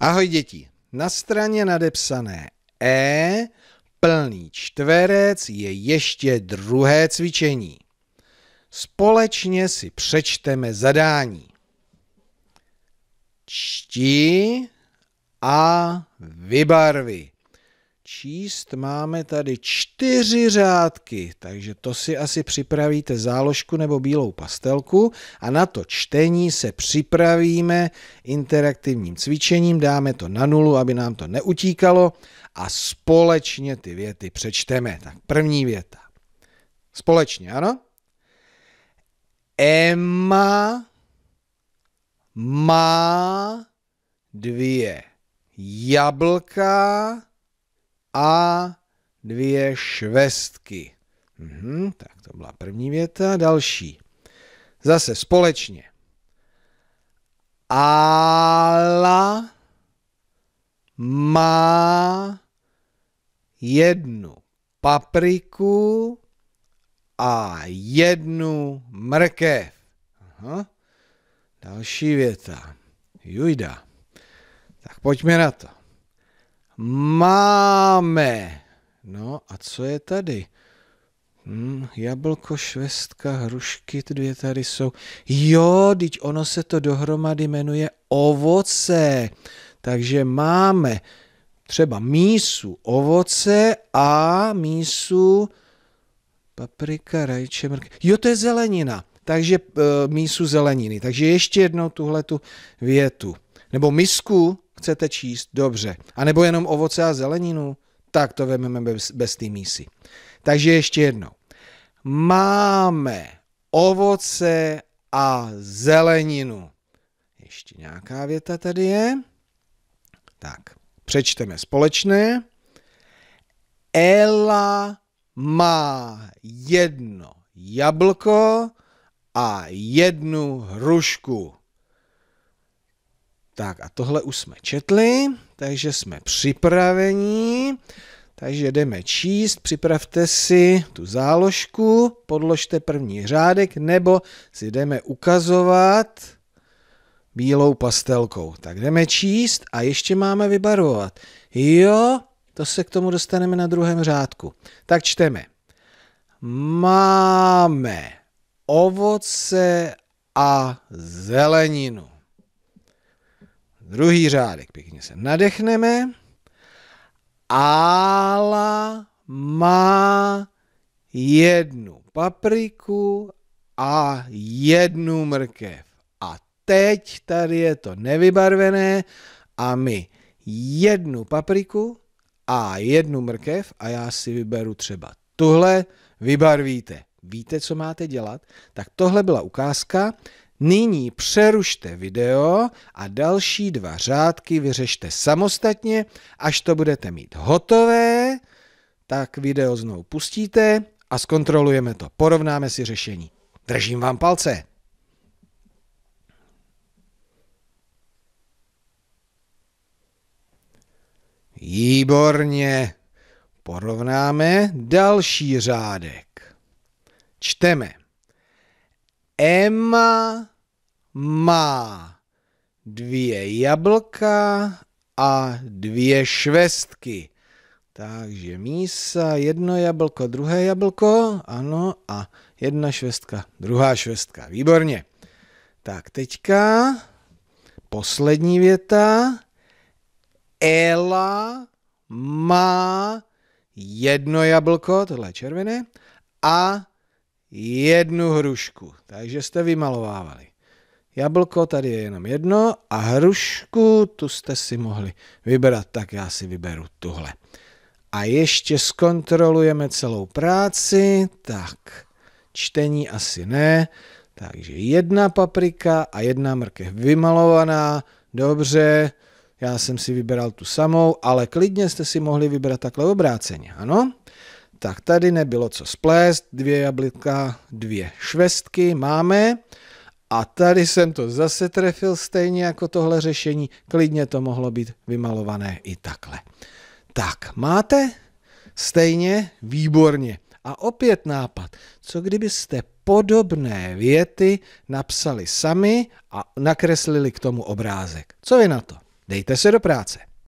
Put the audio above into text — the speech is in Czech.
Ahoj děti, na straně nadepsané E plný čtverec je ještě druhé cvičení. Společně si přečteme zadání. Čti a vybarvi číst. Máme tady čtyři řádky, takže to si asi připravíte záložku nebo bílou pastelku a na to čtení se připravíme interaktivním cvičením, dáme to na nulu, aby nám to neutíkalo a společně ty věty přečteme. Tak první věta. Společně, ano? Emma má dvě jablka a dvě švestky. Mhm, tak to byla první věta. Další. Zase společně. Ala má jednu papriku a jednu mrkev. Aha. Další věta. Jujda. Tak pojďme na to. Máme. No a co je tady? Hmm, jablko, švestka, hrušky, ty dvě tady jsou. Jo, teď ono se to dohromady jmenuje ovoce. Takže máme třeba mísu ovoce a mísu paprika, rajče, mrk. Jo, to je zelenina. Takže e, mísu zeleniny. Takže ještě jednou tuhle tu větu. Nebo misku chcete číst? Dobře. A nebo jenom ovoce a zeleninu? Tak to vezmeme bez, bez té mísy. Takže ještě jednou. Máme ovoce a zeleninu. Ještě nějaká věta tady je. Tak, přečteme společné. Ela má jedno jablko a jednu hrušku. Tak a tohle už jsme četli, takže jsme připraveni. Takže jdeme číst, připravte si tu záložku, podložte první řádek, nebo si jdeme ukazovat bílou pastelkou. Tak jdeme číst a ještě máme vybarvovat. Jo, to se k tomu dostaneme na druhém řádku. Tak čteme. Máme ovoce a zeleninu. Druhý řádek, pěkně se nadechneme. Ála má jednu papriku a jednu mrkev. A teď tady je to nevybarvené a my jednu papriku a jednu mrkev a já si vyberu třeba tuhle, vybarvíte. Víte, co máte dělat? Tak tohle byla ukázka, Nyní přerušte video a další dva řádky vyřešte samostatně, až to budete mít hotové, tak video znovu pustíte a zkontrolujeme to. Porovnáme si řešení. Držím vám palce. Výborně. Porovnáme další řádek. Čteme. Emma má dvě jablka a dvě švestky. Takže mísa, jedno jablko, druhé jablko, ano, a jedna švestka, druhá švestka. Výborně. Tak teďka poslední věta. Ela má jedno jablko, tohle je červené, a jednu hrušku, takže jste vymalovávali. Jablko tady je jenom jedno a hrušku tu jste si mohli vybrat, tak já si vyberu tuhle. A ještě zkontrolujeme celou práci, tak čtení asi ne, takže jedna paprika a jedna mrkev vymalovaná, dobře, já jsem si vybral tu samou, ale klidně jste si mohli vybrat takhle obráceně, ano? Tak tady nebylo co splést, dvě jablka, dvě švestky máme. A tady jsem to zase trefil stejně jako tohle řešení. Klidně to mohlo být vymalované i takhle. Tak, máte? Stejně? Výborně. A opět nápad. Co kdybyste podobné věty napsali sami a nakreslili k tomu obrázek? Co je na to? Dejte se do práce.